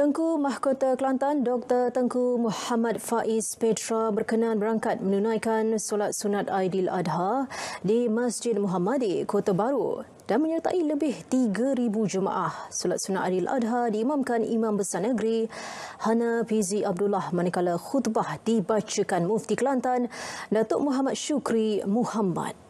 Tengku Mahkota Kelantan Dr. Tengku Muhammad Faiz Petra berkenan berangkat menunaikan solat sunat Aidil Adha di Masjid Muhammadi, Kota Baru dan menyertai lebih 3,000 jemaah. Solat sunat Aidil Adha diimamkan Imam Besar Negeri Hana Pizi Abdullah manakala khutbah dibacakan Mufti Kelantan Datuk Muhammad Syukri Muhammad.